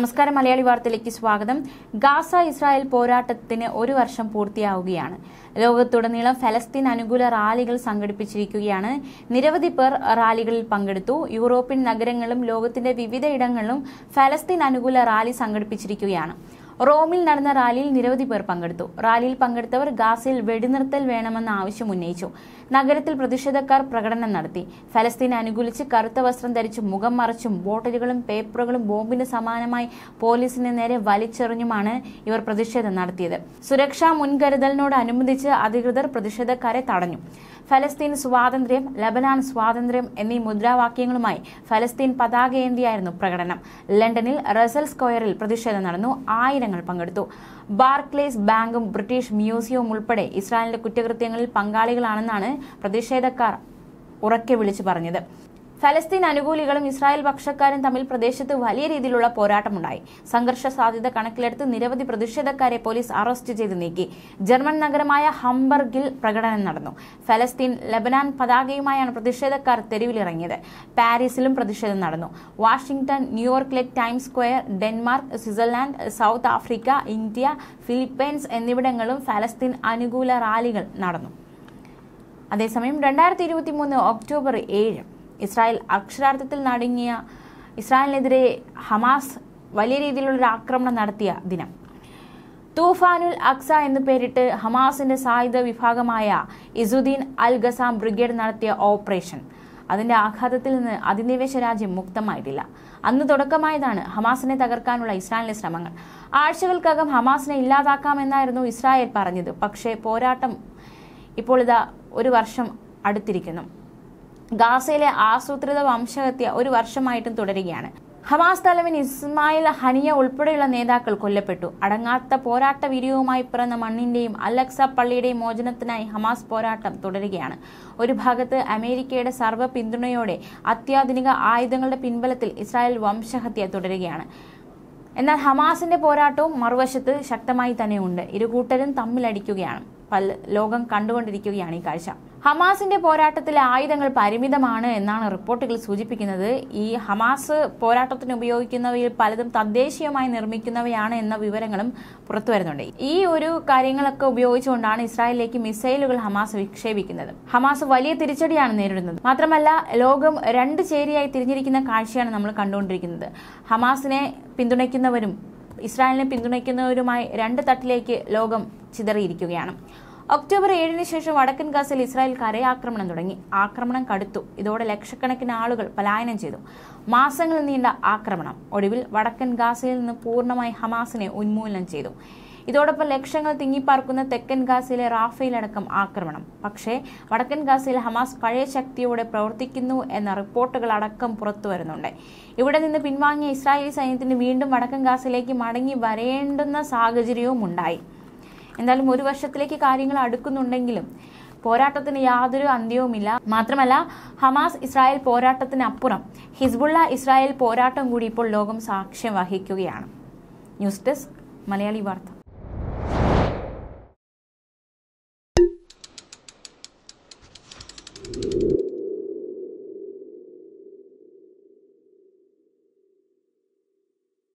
നമസ്കാരം മലയാളി വാർത്തയിലേക്ക് സ്വാഗതം ഗാസ ഇസ്രായേൽ പോരാട്ടത്തിന് ഒരു വർഷം പൂർത്തിയാവുകയാണ് ലോകത്തുടനീളം ഫലസ്തീൻ അനുകൂല റാലികൾ സംഘടിപ്പിച്ചിരിക്കുകയാണ് നിരവധി പേർ റാലികളിൽ പങ്കെടുത്തു യൂറോപ്യൻ നഗരങ്ങളും ലോകത്തിന്റെ വിവിധ ഇടങ്ങളിലും ഫലസ്തീൻ അനുകൂല റാലി സംഘടിപ്പിച്ചിരിക്കുകയാണ് റോമിൽ നടന്ന റാലിയിൽ നിരവധി പേർ പങ്കെടുത്തു റാലിയിൽ പങ്കെടുത്തവർ ഗാസയിൽ വെടിനിർത്തൽ വേണമെന്ന ആവശ്യം ഉന്നയിച്ചു നഗരത്തിൽ പ്രതിഷേധക്കാർ പ്രകടനം നടത്തി ഫലസ്തീനെ അനുകൂലിച്ച് കറുത്ത വസ്ത്രം ധരിച്ച് മുഖം മറച്ചും ബോട്ടിലുകളും പേപ്പറുകളും ബോംബിന് സമാനമായി പോലീസിന് നേരെ വലിച്ചെറിഞ്ഞുമാണ് ഇവർ പ്രതിഷേധം നടത്തിയത് സുരക്ഷാ അനുബന്ധിച്ച് അധികൃതർ പ്രതിഷേധക്കാരെ തടഞ്ഞു ഫലസ്തീൻ സ്വാതന്ത്ര്യം ലബനാൻ സ്വാതന്ത്ര്യം എന്നീ മുദ്രാവാക്യങ്ങളുമായി ഫലസ്തീൻ പതാകയേന്തിയായിരുന്നു പ്രകടനം ലണ്ടനിൽ റസൽ സ്ക്വയറിൽ പ്രതിഷേധം നടന്നു ആയിരങ്ങൾ പങ്കെടുത്തു ബാർക്ലേസ് ബാങ്കും ബ്രിട്ടീഷ് മ്യൂസിയവും ഉൾപ്പെടെ ഇസ്രായേലിന്റെ കുറ്റകൃത്യങ്ങളിൽ പങ്കാളികളാണെന്നാണ് പ്രതിഷേധക്കാർ ഉറക്കെ വിളിച്ചു പറഞ്ഞത് ഫലസ്തീൻ അനുകൂലികളും ഇസ്രായേൽ പക്ഷക്കാരും തമ്മിൽ പ്രദേശത്ത് വലിയ രീതിയിലുള്ള പോരാട്ടമുണ്ടായി സംഘർഷ സാധ്യത കണക്കിലെടുത്ത് നിരവധി പ്രതിഷേധക്കാരെ പോലീസ് അറസ്റ്റ് ചെയ്ത് നീക്കി ജർമ്മൻ നഗരമായ ഹംബർഗിൽ പ്രകടനം നടന്നു ഫലസ്തീൻ ലബനാൻ പതാകയുമായാണ് പ്രതിഷേധക്കാർ തെരുവിലിറങ്ങിയത് പാരീസിലും പ്രതിഷേധം നടന്നു വാഷിംഗ്ടൺ ന്യൂയോർക്കിലെ Times Square Denmark Switzerland South Africa India Philippines എന്നിവിടങ്ങളും ഫലസ്തീൻ അനുകൂല റാലികൾ നടന്നു അതേസമയം രണ്ടായിരത്തി ഇരുപത്തി മൂന്ന് ഒക്ടോബർ ഏഴ് ഇസ്രായേൽ അക്ഷരാർത്ഥത്തിൽ നടുങ്ങിയ ഇസ്രായേലിനെതിരെ ഹമാസ് വലിയ രീതിയിലുള്ളൊരു ആക്രമണം നടത്തിയ ദിനം തൂഫാനുൽ അക്സ എന്ന് പേരിട്ട് ഹമാസിന്റെ സായുധ വിഭാഗമായ ഇസുദ്ദീൻ അൽ ഗസാം ബ്രിഗേഡ് നടത്തിയ ഓപ്പറേഷൻ അതിന്റെ ആഘാതത്തിൽ നിന്ന് അധിനിവേശ രാജ്യം മുക്തമായിട്ടില്ല അന്ന് തുടക്കമായതാണ് ഹമാസിനെ തകർക്കാനുള്ള ഇസ്രായേലിന്റെ ശ്രമങ്ങൾ ആഴ്ചകൾക്കകം ഹമാസിനെ ഇല്ലാതാക്കാമെന്നായിരുന്നു ഇസ്രായേൽ പറഞ്ഞത് പക്ഷേ പോരാട്ടം ഇപ്പോൾ ഇതാ ഒരു വർഷം അടുത്തിരിക്കുന്നു ഗാസയിലെ ആസൂത്രിത വംശഹത്യ ഒരു വർഷമായിട്ടും തുടരുകയാണ് ഹമാസ് തലവൻ ഇസ്മായിൽ ഹനിയ ഉൾപ്പെടെയുള്ള നേതാക്കൾ കൊല്ലപ്പെട്ടു അടങ്ങാത്ത പോരാട്ട വീഡിയോവുമായി പിറന്ന മണ്ണിന്റെയും അലക്സ പള്ളിയുടെയും മോചനത്തിനായി ഹമാസ് പോരാട്ടം തുടരുകയാണ് ഒരു ഭാഗത്ത് അമേരിക്കയുടെ സർവ്വ പിന്തുണയോടെ അത്യാധുനിക ആയുധങ്ങളുടെ പിൻബലത്തിൽ ഇസ്രായേൽ വംശഹത്യ തുടരുകയാണ് എന്നാൽ ഹമാസിന്റെ പോരാട്ടവും മറുവശത്ത് ശക്തമായി തന്നെയുണ്ട് ഇരു കൂട്ടരും തമ്മിലടിക്കുകയാണ് പല ലോകം കണ്ടുകൊണ്ടിരിക്കുകയാണ് ഈ കാഴ്ച ഹമാസിന്റെ പോരാട്ടത്തിലെ ആയുധങ്ങൾ പരിമിതമാണ് എന്നാണ് റിപ്പോർട്ടുകൾ സൂചിപ്പിക്കുന്നത് ഈ ഹമാസ് പോരാട്ടത്തിന് ഉപയോഗിക്കുന്നവയിൽ പലതും തദ്ദേശീയമായി നിർമ്മിക്കുന്നവയാണ് എന്ന വിവരങ്ങളും പുറത്തുവരുന്നുണ്ട് ഈ ഒരു കാര്യങ്ങളൊക്കെ ഉപയോഗിച്ചുകൊണ്ടാണ് ഇസ്രായേലിലേക്ക് മിസൈലുകൾ ഹമാസ് വിക്ഷേപിക്കുന്നത് ഹമാസ് വലിയ തിരിച്ചടിയാണ് നേരിടുന്നത് മാത്രമല്ല ലോകം രണ്ട് ചേരിയായി തിരിഞ്ഞിരിക്കുന്ന കാഴ്ചയാണ് നമ്മൾ കണ്ടുകൊണ്ടിരിക്കുന്നത് ഹമാസിനെ പിന്തുണയ്ക്കുന്നവരും ഇസ്രായേലിനെ പിന്തുണയ്ക്കുന്നവരുമായി രണ്ട് തട്ടിലേക്ക് ലോകം ചിതറിയിരിക്കുകയാണ് ഒക്ടോബർ ഏഴിന് ശേഷം വടക്കൻ ഗാസയിൽ ഇസ്രായേൽക്കാരെ ആക്രമണം തുടങ്ങി ആക്രമണം കടുത്തു ഇതോടെ ലക്ഷക്കണക്കിന് ആളുകൾ പലായനം ചെയ്തു മാസങ്ങൾ നീണ്ട ആക്രമണം ഒടുവിൽ വടക്കൻ ഗാസയിൽ നിന്ന് പൂർണ്ണമായി ഹമാസിനെ ഉന്മൂലനം ചെയ്തു ഇതോടൊപ്പം ലക്ഷങ്ങൾ തിങ്ങിപ്പാർക്കുന്ന തെക്കൻ ഗാസയിലെ റാഫയിലടക്കം ആക്രമണം പക്ഷേ വടക്കൻ ഗാസയിൽ ഹമാസ് പഴയ ശക്തിയോടെ പ്രവർത്തിക്കുന്നു എന്ന റിപ്പോർട്ടുകൾ അടക്കം പുറത്തു വരുന്നുണ്ട് ഇവിടെ നിന്ന് പിൻവാങ്ങിയ ഇസ്രായേലി സൈന്യത്തിന് വീണ്ടും വടക്കൻ ഗാസയിലേക്ക് മടങ്ങി വരേണ്ടുന്ന സാഹചര്യവും ഉണ്ടായി എന്തായാലും ഒരു വർഷത്തിലേക്ക് കാര്യങ്ങൾ അടുക്കുന്നുണ്ടെങ്കിലും പോരാട്ടത്തിന് യാതൊരു അന്ത്യവുമില്ല മാത്രമല്ല ഹമാസ് ഇസ്രായേൽ പോരാട്ടത്തിനപ്പുറം ഹിസ്ബുള്ള ഇസ്രായേൽ പോരാട്ടം കൂടി ഇപ്പോൾ ലോകം സാക്ഷ്യം വഹിക്കുകയാണ് ന്യൂസ് ഡെസ്ക് മലയാളി വാർത്ത